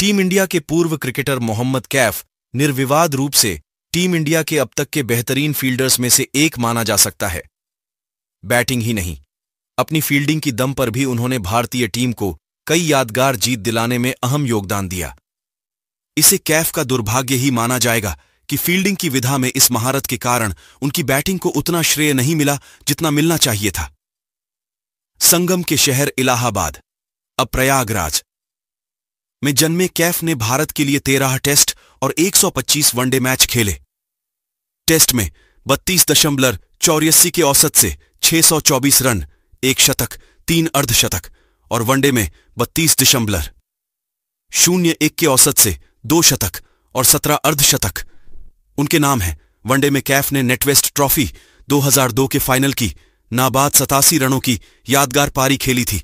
team India के पूर्व cricketer Mohammad Kaif निर्विवाद रूप से टीम इंडिया के अब तक के बेहतरीन फील्डर्स में से एक माना जा सकता है बैटिंग ही नहीं अपनी फील्डिंग की दम पर भी उन्होंने भारतीय टीम को कई यादगार जीत दिलाने में अहम योगदान दिया इसे कैफ का दुर्भाग्य ही माना जाएगा कि फील्डिंग की विधा में इस महारत के कारण उनकी बैटिंग को उतना श्रेय नहीं मिला जितना मिलना चाहिए था संगम के शहर इलाहाबाद अब प्रयागराज में जन्मे कैफ ने भारत के लिए तेरह टेस्ट और 125 वनडे मैच खेले टेस्ट में बत्तीस दशमलव चौरासी के औसत से 624 रन एक शतक तीन अर्धशतक और वनडे में बत्तीस दशमलव शून्य एक के औसत से दो शतक और सत्रह अर्धशतक उनके नाम हैं वनडे में कैफ ने नेटवेस्ट ट्रॉफी 2002 के फाइनल की नाबाद सतासी रनों की यादगार पारी खेली थी